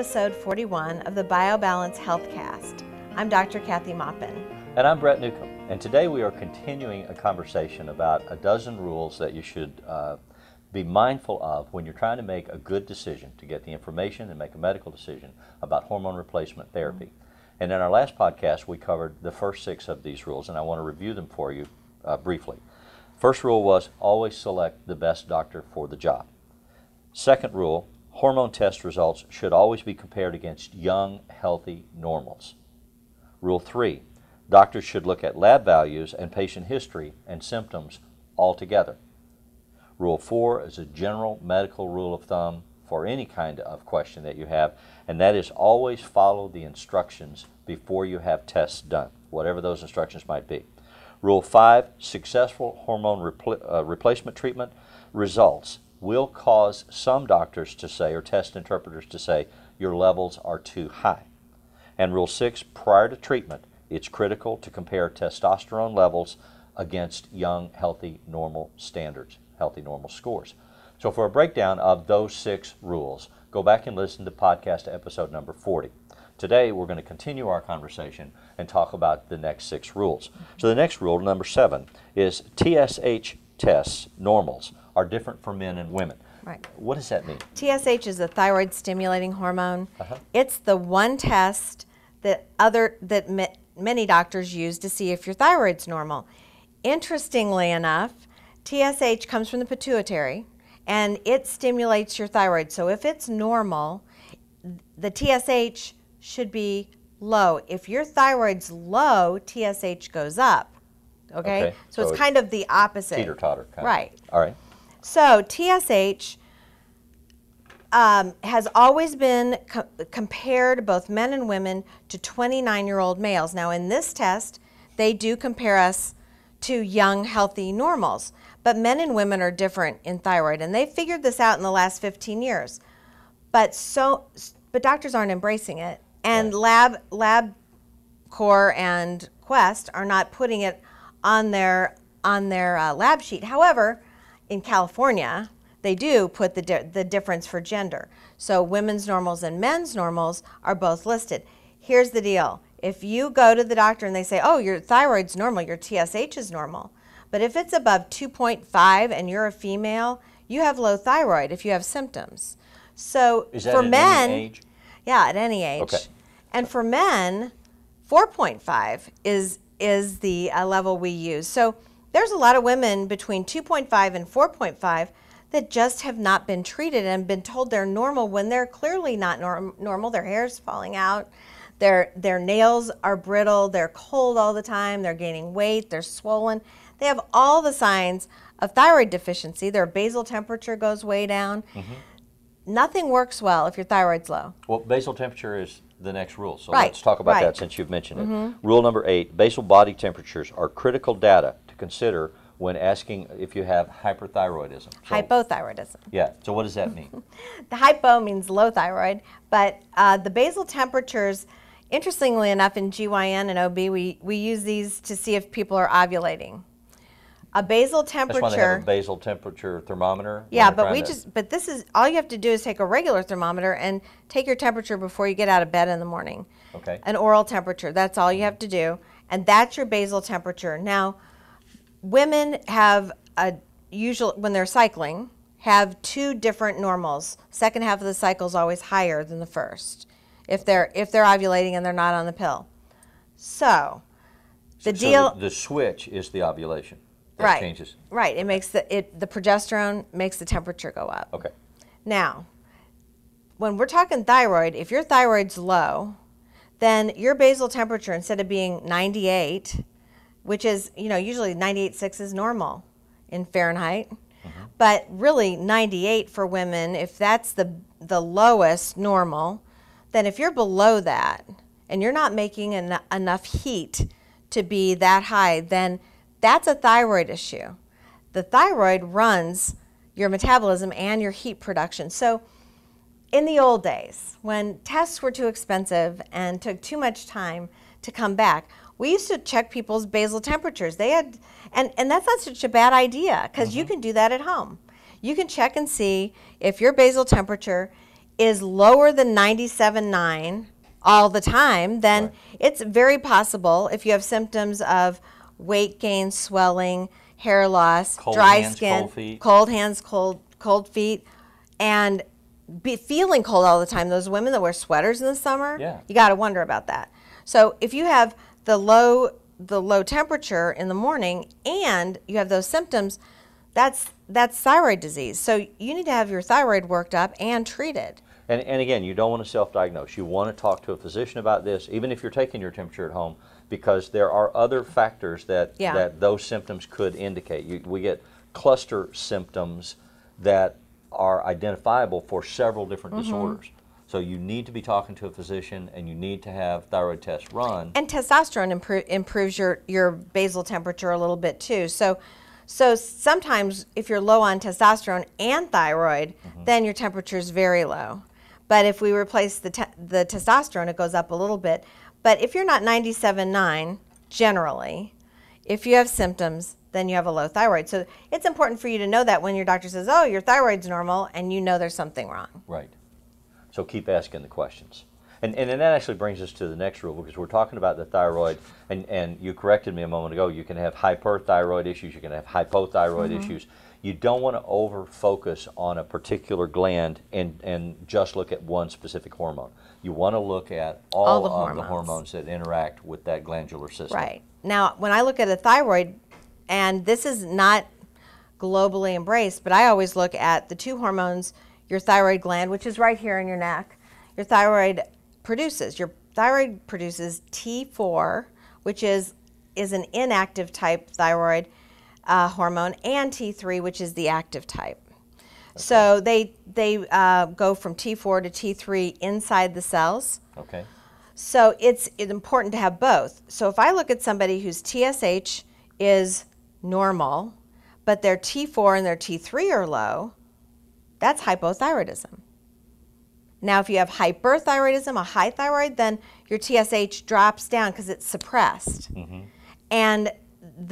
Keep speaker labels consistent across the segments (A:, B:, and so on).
A: episode 41 of the BioBalance HealthCast. I'm Dr. Kathy Maupin.
B: And I'm Brett Newcomb. And today we are continuing a conversation about a dozen rules that you should uh, be mindful of when you're trying to make a good decision to get the information and make a medical decision about hormone replacement therapy. Mm-hmm. And in our last podcast, we covered the first six of these rules, and I want to review them for you uh, briefly. First rule was always select the best doctor for the job. Second rule, hormone test results should always be compared against young, healthy normals. Rule 3. Doctors should look at lab values and patient history and symptoms altogether. Rule 4 is a general medical rule of thumb for any kind of question that you have, and that is always follow the instructions before you have tests done, whatever those instructions might be. Rule 5, successful hormone repl uh, replacement treatment results will cause some doctors to say, or test interpreters to say, your levels are too high. And Rule 6 prior to treatment, it's critical to compare testosterone levels against young, healthy, normal standards, healthy, normal scores. So, for a breakdown of those six rules, go back and listen to podcast episode number 40. Today, we're going to continue our conversation and talk about the next six rules. So, the next rule, number seven, is TSH tests normals are different for men and women. Right. What does that mean?
A: TSH is a thyroid stimulating hormone. Uh -huh. It's the one test that other that many doctors use to see if your thyroid's normal. Interestingly enough, TSH comes from the pituitary and it stimulates your thyroid. So if it's normal, the TSH should be low. If your thyroid's low, TSH goes up. Okay? okay. So, so, it's kind of the opposite. Teeter totter. Right. Of. All right. So TSH um, has always been co compared, both men and women, to 29-year-old males. Now in this test, they do compare us to young, healthy normals. But men and women are different in thyroid, and they figured this out in the last 15 years. But so, but doctors aren't embracing it, and right. lab, lab, core and Quest are not putting it on their on their uh, lab sheet. However, in California, they do put the, di the difference for gender. So women's normals and men's normals are both listed. Here's the deal. If you go to the doctor and they say, oh, your thyroid's normal, your TSH is normal, but if it's above 2.5 and you're a female, you have low thyroid if you have symptoms. So for men, yeah, at any age. Okay. And for men, 4.5 is is the uh, level we use. So there's a lot of women between 2.5 and 4.5 that just have not been treated and been told they're normal when they're clearly not norm normal. Their hair's falling out, their, their nails are brittle, they're cold all the time, they're gaining weight, they're swollen. They have all the signs of thyroid deficiency. Their basal temperature goes way down. Mm -hmm. Nothing works well if your thyroid's low.
B: Well, basal temperature is the next rule. So right. let's talk about right. that since you've mentioned it. Mm -hmm. Rule number eight basal body temperatures are critical data consider when asking if you have hyperthyroidism. So,
A: Hypothyroidism.
B: Yeah, so what does that mean?
A: the hypo means low thyroid, but uh, the basal temperatures, interestingly enough, in GYN and OB, we, we use these to see if people are ovulating. A basal temperature. That's why they have a
B: basal temperature thermometer. Yeah, but we just,
A: but this is, all you have to do is take a regular thermometer and take your temperature before you get out of bed in the morning. Okay. An oral temperature, that's all you mm-hmm. have to do. And that's your basal temperature. Now, women have a usual when they're cycling have two different normals. Second half of the cycle is always higher than the first if they're if they're ovulating and they're not on the pill. So the so deal the,
B: the switch is the ovulation. That right. changes.
A: Right. It makes the it the progesterone makes the temperature go up. Okay. Now, when we're talking thyroid, if your thyroid's low, then your basal temperature instead of being 98 which is, you know, usually 98.6 is normal in Fahrenheit. Uh-huh. But really 98 for women, if that's the the lowest normal, then if you're below that and you're not making en- enough heat to be that high, then that's a thyroid issue. The thyroid runs your metabolism and your heat production. So in the old days, when tests were too expensive and took too much time to come back, we used to check people's basal temperatures. They had, and, and that's not such a bad idea because mm -hmm. you mm-hmm. can do that at home. You can check and see if your basal temperature is lower than 97.9 all the time, then right. it's very possible if you have symptoms of weight gain, swelling, hair loss, cold dry hands, skin, cold, cold, hands, cold, cold feet, and be feeling cold all the time. Those women that wear sweaters in the summer, yeah. you got to wonder about that. So if you have the low the low temperature in the morning and you have those symptoms, that's that's thyroid disease. So you need to have your thyroid worked up and treated.
B: And, and again, you don't want to self-diagnose. You want to talk to a physician about this, even if you're taking your temperature at home, because there are other factors that yeah. that those symptoms could indicate. You, we get cluster symptoms that are identifiable for several different mm -hmm. disorders. So you need to be talking to a physician and you need to have thyroid tests run.
A: And testosterone impro improves your, your basal temperature a little bit too. So so sometimes if you're low on testosterone and thyroid, mm -hmm. then your temperature is very low. But if we replace the, te the testosterone, it goes up a little bit. But if you're not 97.9 generally, if you have symptoms, then you have a low thyroid. So it's important for you to know that when your doctor says, oh, your thyroid's normal, and you know there's something wrong. Right.
B: So keep asking the questions. And, and, and, that actually brings us to the next rule because we're talking about the thyroid, and, and you corrected me a moment ago. You can have hyperthyroid issues, you can have hypothyroid mm-hmm. issues. You don't want to over focus on a particular gland and, and just look at one specific hormone. You want to look at all, all the of hormones. the hormones that interact with that glandular system. Right.
A: Now, when I look at a thyroid, and this is not globally embraced, but I always look at the two hormones your thyroid gland, which is right here in your neck, your thyroid produces. Your thyroid produces T4, which is, is an inactive type thyroid uh, hormone, and T3, which is the active type. Okay. So they, they uh, go from T4 to T3 inside the cells. Okay. So it's, it's important to have both. So if I look at somebody whose TSH is normal, but their T4 and their T3 are low, that's hypothyroidism. Now, if you have hyperthyroidism, a high thyroid, then your TSH drops down because it's suppressed. Mm -hmm. And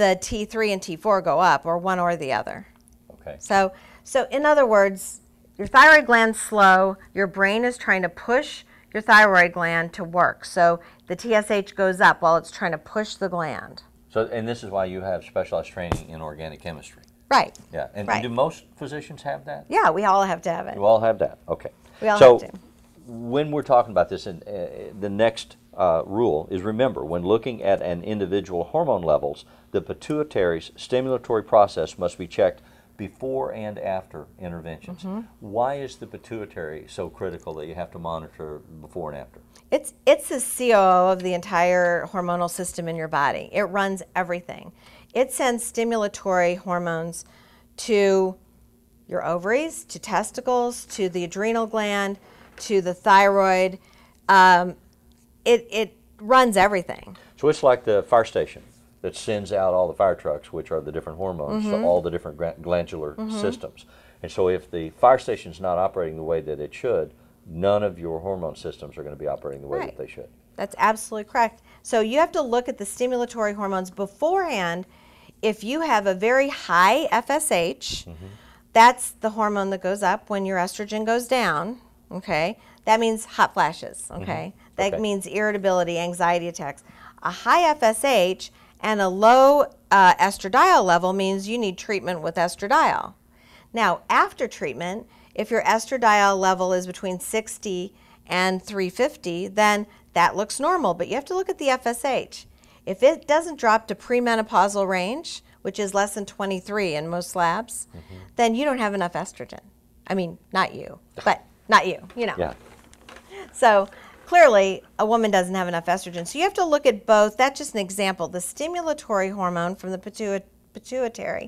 A: the T3 and T4 go up, or one or the other. Okay. So, so in other words, your thyroid gland's slow, your brain is trying to push your thyroid gland to work. So the TSH goes up while it's trying to push the gland.
B: So, and this is why you have specialized training in organic chemistry. Right. Yeah. And, right. and do most physicians
A: have that? Yeah, we all have to have it. You
B: all have that. Okay. We all so have to. when we're talking about this, and uh, the next uh, rule is remember when looking at an individual hormone levels, the pituitary stimulatory process must be checked before and after interventions. Mm -hmm. Why is the pituitary so critical that you have to monitor before and
A: after? It's it's the CEO of the entire hormonal system in your body. It runs everything. It sends stimulatory hormones to your ovaries, to testicles, to the adrenal gland, to the thyroid. Um, it, it runs everything.
B: So it's like the fire station that sends out all the fire trucks, which are the different hormones mm -hmm. to all the different glandular mm -hmm. systems. And so if the fire station's not operating the way that it should, none of your hormone systems are going to be operating the way right. that they should.
A: That's absolutely correct. So you have to look at the stimulatory hormones beforehand. If you have a very high FSH, mm-hmm. that's the hormone that goes up when your estrogen goes down. Okay. That means hot flashes. Mm-hmm. Okay. Mm-hmm. That okay. means irritability, anxiety attacks. A high FSH and a low uh, estradiol level means you need treatment with estradiol. Now, after treatment, if your estradiol level is between 60 and 350, then that looks normal, but you have to look at the FSH. If it doesn't drop to premenopausal range, which is less than 23 in most labs, mm -hmm. then you don't have enough estrogen. I mean, not you, but not you, you know. Yeah. So clearly, a woman doesn't have enough estrogen. So you have to look at both. That's just an example. The stimulatory hormone from the pituitary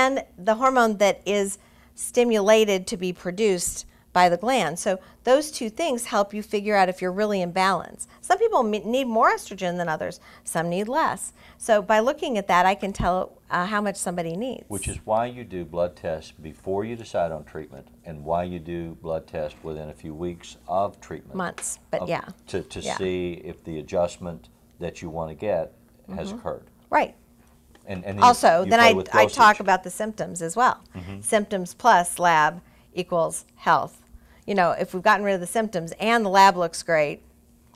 A: and the hormone that is stimulated to be produced by the gland. So those two things help you figure out if you're really in balance. Some people need more estrogen than others. Some need less. So by looking at that, I can tell uh, how much somebody needs.
B: Which is why you do blood tests before you decide on treatment, and why you do blood tests within a few weeks of treatment.
A: Months, but of, yeah. To, to yeah.
B: see if the adjustment that you want to get mm -hmm. has mm-hmm. occurred. Right. And,
A: and also, you, you then I, I talk about the symptoms as well. Mm -hmm. Symptoms plus lab equals health you know, if we've gotten rid of the symptoms and the lab looks great,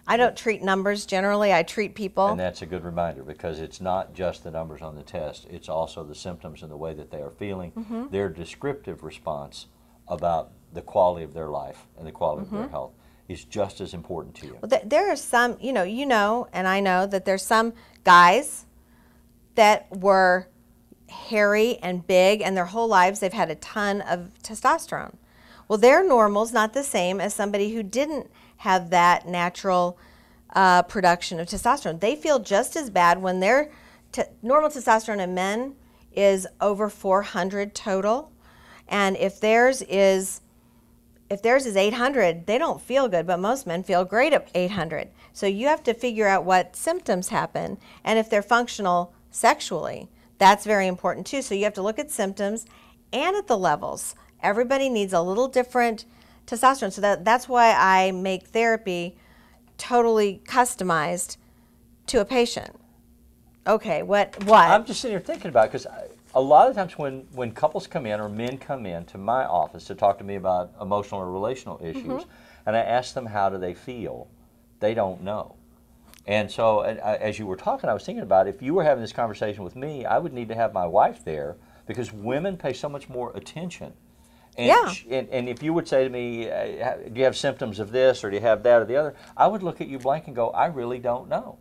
A: I don't treat numbers generally, I treat people. And
B: that's a good reminder because it's not just the numbers on the test, it's also the symptoms and the way that they are feeling, mm -hmm. their descriptive response about the quality of their life and the quality mm -hmm. of their mm-hmm. health is just as important
A: to you. Well, th there are some, you know, you know, and I know that there's some guys that were hairy and big and their whole lives they've had a ton of testosterone. Well, their normal's not the same as somebody who didn't have that natural uh, production of testosterone. They feel just as bad when their normal testosterone in men is over 400 total, and if theirs is if theirs is 800, they don't feel good, but most men feel great at 800. So you have to figure out what symptoms happen and if they're functional sexually. That's very important too. So you have to look at symptoms and at the levels. Everybody needs a little different testosterone. So that, that's why I make therapy totally customized to a patient. Okay,
B: what? What? I'm just sitting here thinking about because a lot of times when, when couples come in or men come in to my office to talk to me about emotional or relational issues, mm -hmm. and I ask them how do they feel, they don't know. And so, uh, as you were talking, I was thinking about if you were having this conversation with me, I would need to have my wife there because women pay so much more attention and yeah. and, and, if you would say to me, uh, do you have symptoms of this or do you have that or the other? I would look at you blank and go, I really don't know.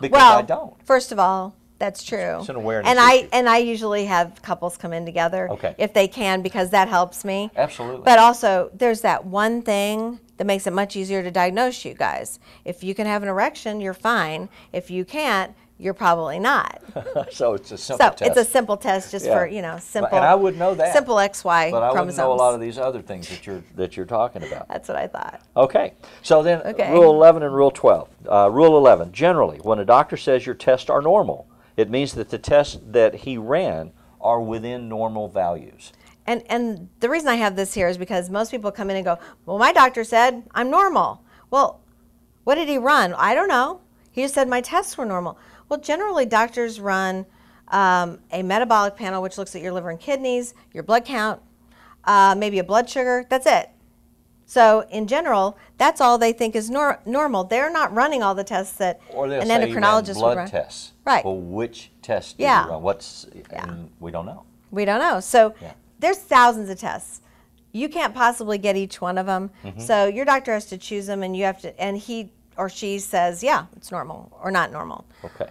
B: Because well, I don't.
A: First of all, that's true. It's an awareness. And I and I usually have couples come in together okay. if they can because that helps me. Absolutely. But also there's that one thing that makes it much easier to diagnose you guys. If you can have an erection, you're fine. If you can't, you're probably not.
B: so it's a simple so test. it's a simple test just yeah. for you know simple. and I would know that simple
A: X Y but I chromosomes. I would know a lot of
B: these other things that you're that you're talking about.
A: That's what I thought.
B: Okay, so then okay. Rule 11 and Rule 12. Uh, rule 11: Generally, when a doctor says your tests are normal, it means that the tests that he ran are within normal values.
A: And and the reason I have this here is because most people come in and go, well, my doctor said I'm normal. Well, what did he run? I don't know. He just said my tests were normal. Well, generally, doctors run um, a metabolic panel, which looks at your liver and kidneys, your blood count, uh, maybe a blood sugar. That's it. So in general, that's all they think is nor normal. They're not running all the tests that an endocrinologist blood would run.
B: tests. Right. Well, which test yeah. What's yeah. we don't know.
A: We don't know. So yeah. there's thousands of tests. You can't possibly get each one of them. Mm -hmm. So your doctor has to choose them, and you have to. And he or she says, yeah, it's normal or not normal.
B: Okay.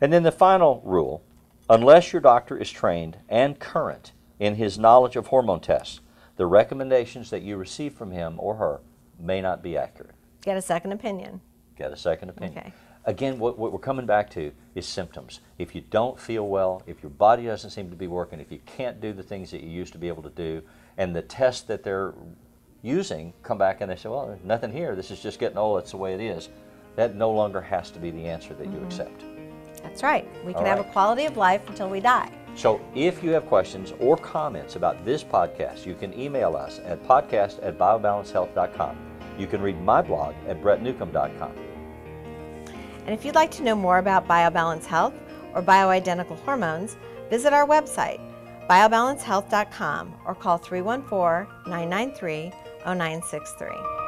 B: And then the final rule unless your doctor is trained and current in his knowledge of hormone tests, the recommendations that you receive from him or her may not be accurate.
A: Get a second opinion.
B: Get a second opinion. Okay. Again, what, what we're coming back to is symptoms. If you don't feel well, if your body doesn't seem to be working, if you can't do the things that you used to be able to do, and the tests that they're using come back and they say, well, nothing here. This is just getting old. That's the way it is. That no longer has to be the answer that mm-hmm. you accept.
A: That's right. We can right. have a quality of life until we die.
B: So if you have questions or comments about this podcast, you can email us at podcast at biobalancehealth.com. You can read my blog at brettnewcomb.com.
A: And if you'd like to know more about BioBalance Health or bioidentical hormones, visit our website, biobalancehealth.com, or call 314 993 0963.